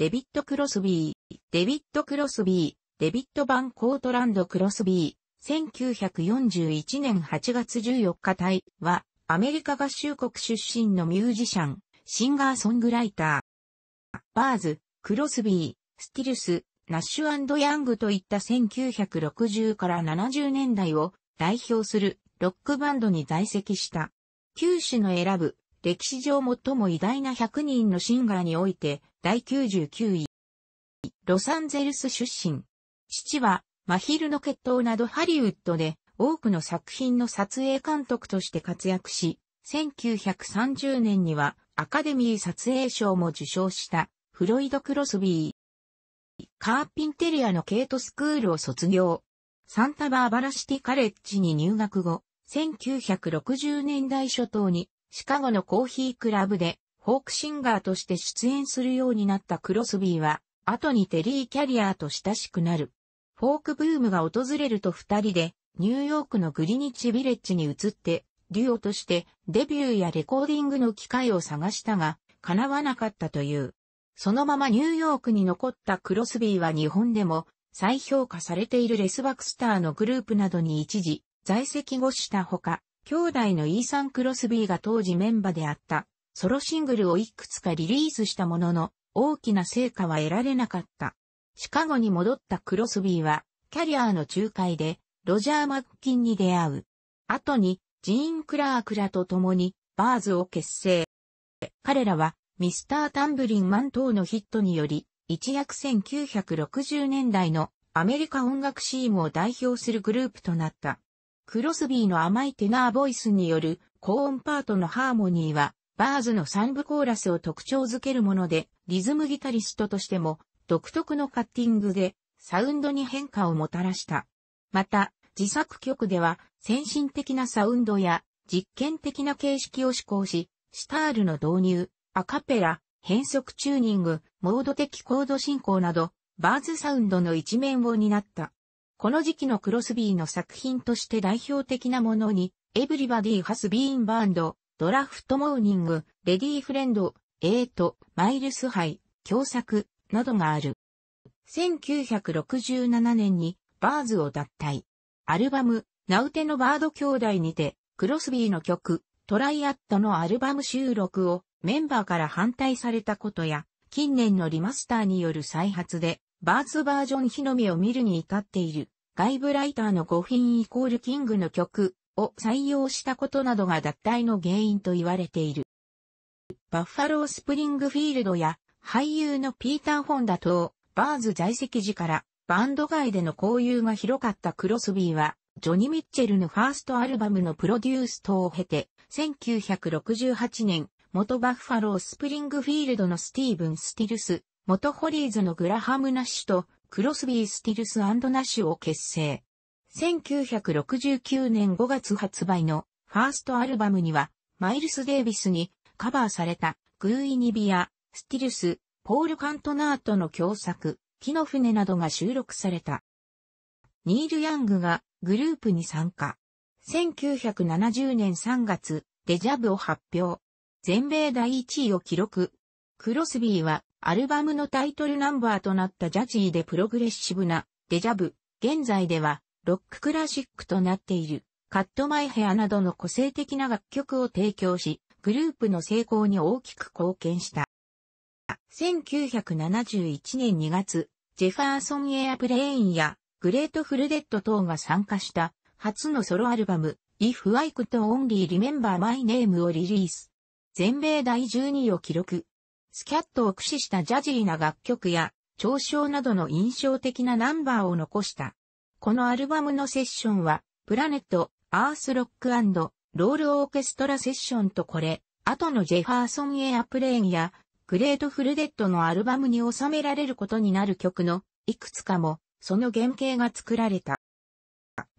デビット・クロスビー、デビット・クロスビー、デビット・バン・コートランド・クロスビー、1941年8月14日隊は、アメリカ合衆国出身のミュージシャン、シンガーソングライター。バーズ、クロスビー、スティルス、ナッシュヤングといった1960から70年代を代表するロックバンドに在籍した。九種の選ぶ歴史上最も偉大な100人のシンガーにおいて、第99位。ロサンゼルス出身。父は、マヒルの決闘などハリウッドで、多くの作品の撮影監督として活躍し、1930年にはアカデミー撮影賞も受賞したフロイド・クロスビー。カーピンテリアのケイトスクールを卒業。サンタバーバラシティカレッジに入学後、1960年代初頭にシカゴのコーヒークラブで、フォークシンガーとして出演するようになったクロスビーは、後にテリー・キャリアーと親しくなる。フォークブームが訪れると二人で、ニューヨークのグリニッチビレッジに移って、デュオとしてデビューやレコーディングの機会を探したが、叶わなかったという。そのままニューヨークに残ったクロスビーは日本でも再評価されているレス・バクスターのグループなどに一時在籍後したほか、兄弟のイーサン・クロスビーが当時メンバーであった、ソロシングルをいくつかリリースしたものの、大きな成果は得られなかった。シカゴに戻ったクロスビーは、キャリアの仲介で、ロジャー・マッキンに出会う。後に、ジーン・クラークらと共に、バーズを結成。彼らは、ミスター・タンブリンマン等のヒットにより、一躍1960年代のアメリカ音楽シーンを代表するグループとなった。クロスビーの甘いテナーボイスによる高音パートのハーモニーは、バーズの三部コーラスを特徴づけるもので、リズムギタリストとしても、独特のカッティングで、サウンドに変化をもたらした。また、自作曲では、先進的なサウンドや、実験的な形式を試行し、シタールの導入、アカペラ、変速チューニング、モード的コード進行など、バーズサウンドの一面を担った。この時期のクロスビーの作品として代表的なものに、エブリバディハスビーンバンド、ドラフトモーニング、レディーフレンド、エイト、マイルスハイ、共作、などがある。1967年にバーズを脱退。アルバム、ナウテのバード兄弟にて、クロスビーの曲、トライアットのアルバム収録をメンバーから反対されたことや、近年のリマスターによる再発で、バースバージョン日のみを見るに至っている、外部ライターのゴフィンイコールキングの曲を採用したことなどが脱退の原因と言われている。バッファロースプリングフィールドや俳優のピーター・フォンダとバーズ在籍時からバンド外での交友が広かったクロスビーは、ジョニー・ミッチェルのファーストアルバムのプロデュース等を経て、1968年、元バッファロースプリングフィールドのスティーブン・スティルス、元ホリーズのグラハム・ナッシュとクロスビー・スティルスナッシュを結成。1969年5月発売のファーストアルバムには、マイルス・デイビスにカバーされたグーイニビア、スティルス、ポール・カントナートの共作、木の船などが収録された。ニール・ヤングがグループに参加。1970年3月、デジャブを発表。全米第1位を記録。クロスビーはアルバムのタイトルナンバーとなったジャジーでプログレッシブなデジャブ、現在ではロッククラシックとなっているカットマイヘアなどの個性的な楽曲を提供し、グループの成功に大きく貢献した。1971年2月、ジェファーソンエアプレインやグレートフルデッド等が参加した初のソロアルバム If I Could Only Remember My Name をリリース。全米第12位を記録。スキャットを駆使したジャジーな楽曲や、嘲笑などの印象的なナンバーを残した。このアルバムのセッションは、プラネット、アースロックロールオーケストラセッションとこれ、後のジェファーソンエアプレーンや、グレートフルデッドのアルバムに収められることになる曲の、いくつかも、その原型が作られた。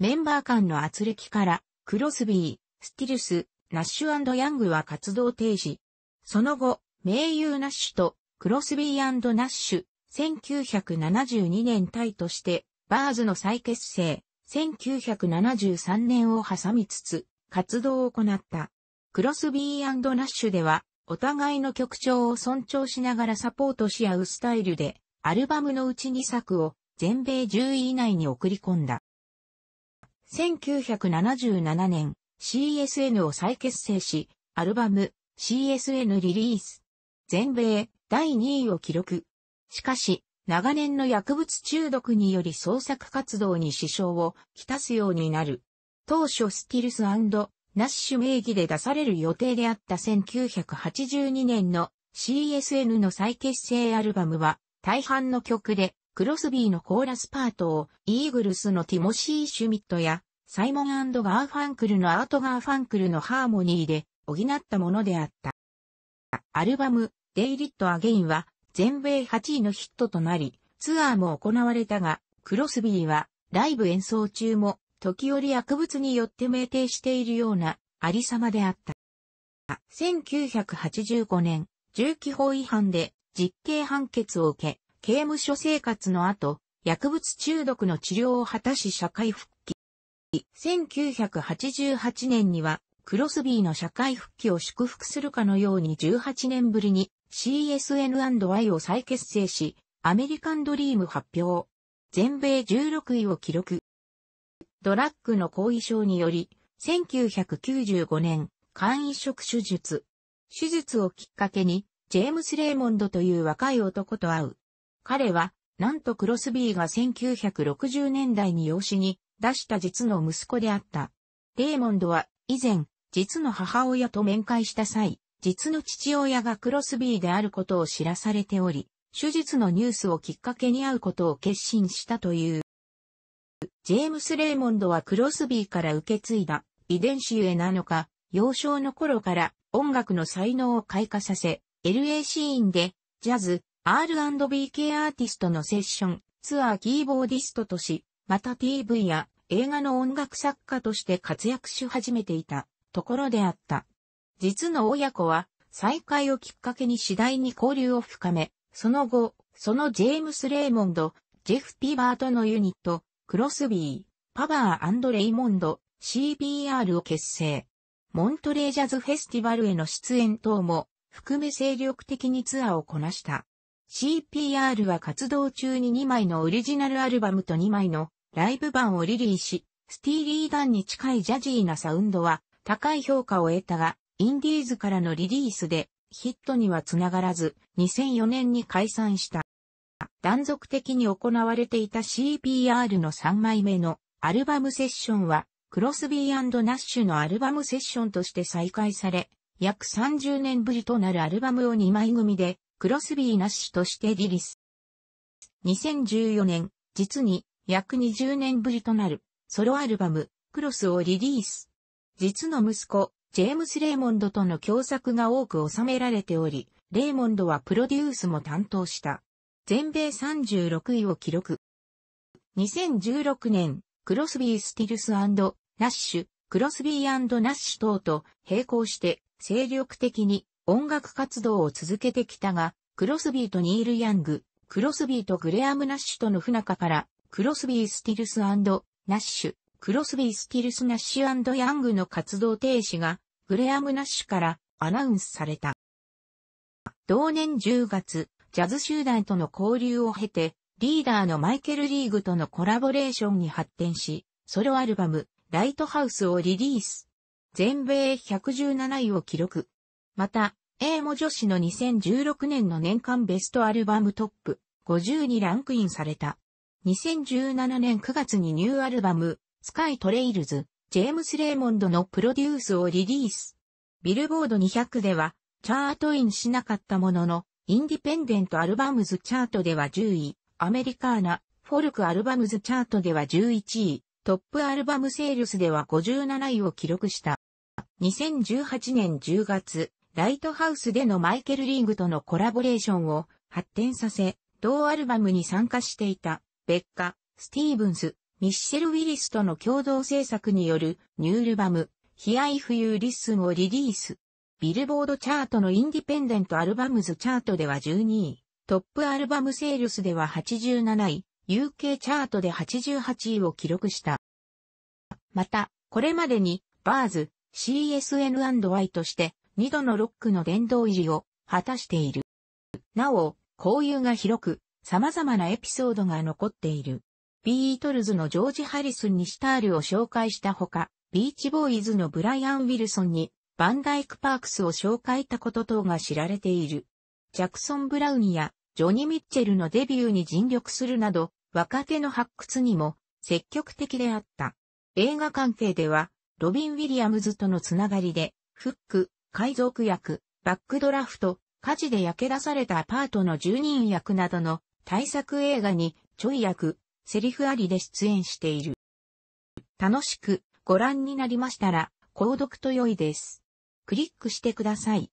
メンバー間の圧力から、クロスビー、スティルス、ナッシュヤングは活動停止。その後、名優ナッシュとクロスビーナッシュ、1972年タイとして、バーズの再結成、1973年を挟みつつ、活動を行った。クロスビーナッシュでは、お互いの曲調を尊重しながらサポートし合うスタイルで、アルバムのうち2作を全米10位以内に送り込んだ。1977年、CSN を再結成し、アルバム CSN リリース全米第2位を記録。しかし、長年の薬物中毒により創作活動に支障をきたすようになる。当初スティルスナッシュ名義で出される予定であった1982年の CSN の再結成アルバムは大半の曲でクロスビーのコーラスパートをイーグルスのティモシー・シュミットやサイモンガーファンクルのアート・ガーファンクルのハーモニーで補ったものであった。アルバムデイリットアゲインは全米8位のヒットとなり、ツアーも行われたが、クロスビーはライブ演奏中も時折薬物によって酩酊しているようなありさまであった。1985年、銃器法違反で実刑判決を受け、刑務所生活の後、薬物中毒の治療を果たし社会復帰。1988年には、クロスビーの社会復帰を祝福するかのように18年ぶりに c s n y を再結成し、アメリカンドリーム発表。全米16位を記録。ドラッグの後遺症により、1995年、肝移植手術。手術をきっかけに、ジェームス・レーモンドという若い男と会う。彼は、なんとクロスビーが1960年代に養子に出した実の息子であった。レーモンドは以前、実の母親と面会した際、実の父親がクロスビーであることを知らされており、手術のニュースをきっかけに会うことを決心したという。ジェームス・レイモンドはクロスビーから受け継いだ遺伝子ゆえなのか、幼少の頃から音楽の才能を開花させ、LAC ンでジャズ、R&B 系アーティストのセッション、ツアーキーボーディストとし、また TV や映画の音楽作家として活躍し始めていたところであった。実の親子は、再会をきっかけに次第に交流を深め、その後、そのジェームス・レイモンド、ジェフ・ピーバートのユニット、クロスビー、パワーレイモンド、c p r を結成。モントレージャズフェスティバルへの出演等も含め精力的にツアーをこなした。CPR は活動中に2枚のオリジナルアルバムと2枚のライブ版をリリースし、スティーリーダンに近いジャジーなサウンドは高い評価を得たが、インディーズからのリリースでヒットにはつながらず、2004年に解散した。断続的に行われていた CPR の3枚目のアルバムセッションは、クロスビーナッシュのアルバムセッションとして再開され、約30年ぶりとなるアルバムを2枚組で、クロスビーナッシュとしてリリース。2014年、実に約20年ぶりとなるソロアルバム、クロスをリリース。実の息子、ジェームス・レイモンドとの共作が多く収められており、レイモンドはプロデュースも担当した。全米36位を記録。2016年、クロスビー・スティルスナッシュ、クロスビーナッシュ等と並行して精力的に音楽活動を続けてきたが、クロスビーとニール・ヤング、クロスビーとグレアム・ナッシュとの不仲から、クロスビー・スティルスナッシュ、クロスビー・スキルス・ナッシュヤングの活動停止が、グレアム・ナッシュからアナウンスされた。同年10月、ジャズ集団との交流を経て、リーダーのマイケル・リーグとのコラボレーションに発展し、ソロアルバム、ライトハウスをリリース。全米117位を記録。また、英語女子の2016年の年間ベストアルバムトップ50にランクインされた。2017年9月にニューアルバム、スカイトレイルズ、ジェームス・レイモンドのプロデュースをリリース。ビルボード200では、チャートインしなかったものの、インディペンデントアルバムズチャートでは10位、アメリカーナ、フォルクアルバムズチャートでは11位、トップアルバムセールスでは57位を記録した。2018年10月、ライトハウスでのマイケル・リーグとのコラボレーションを発展させ、同アルバムに参加していた、ベッカ、スティーブンス、ミッシェル・ウィリスとの共同制作によるニュールバム、ヒアイフユーリスンをリリース。ビルボードチャートのインディペンデントアルバムズチャートでは12位、トップアルバムセールスでは87位、UK チャートで88位を記録した。また、これまでに、バーズ、CSN&Y として、2度のロックの殿堂入りを果たしている。なお、交友が広く、様々なエピソードが残っている。ビートルズのジョージ・ハリスンにシタールを紹介したほか、ビーチボーイズのブライアン・ウィルソンにバンダイク・パークスを紹介したこと等が知られている。ジャクソン・ブラウンやジョニ・ー・ミッチェルのデビューに尽力するなど、若手の発掘にも積極的であった。映画関係では、ロビン・ウィリアムズとのつながりで、フック、海賊役、バックドラフト、火事で焼け出されたアパートの住人役などの大作映画に、ちょい役、セリフありで出演している。楽しくご覧になりましたら、購読と良いです。クリックしてください。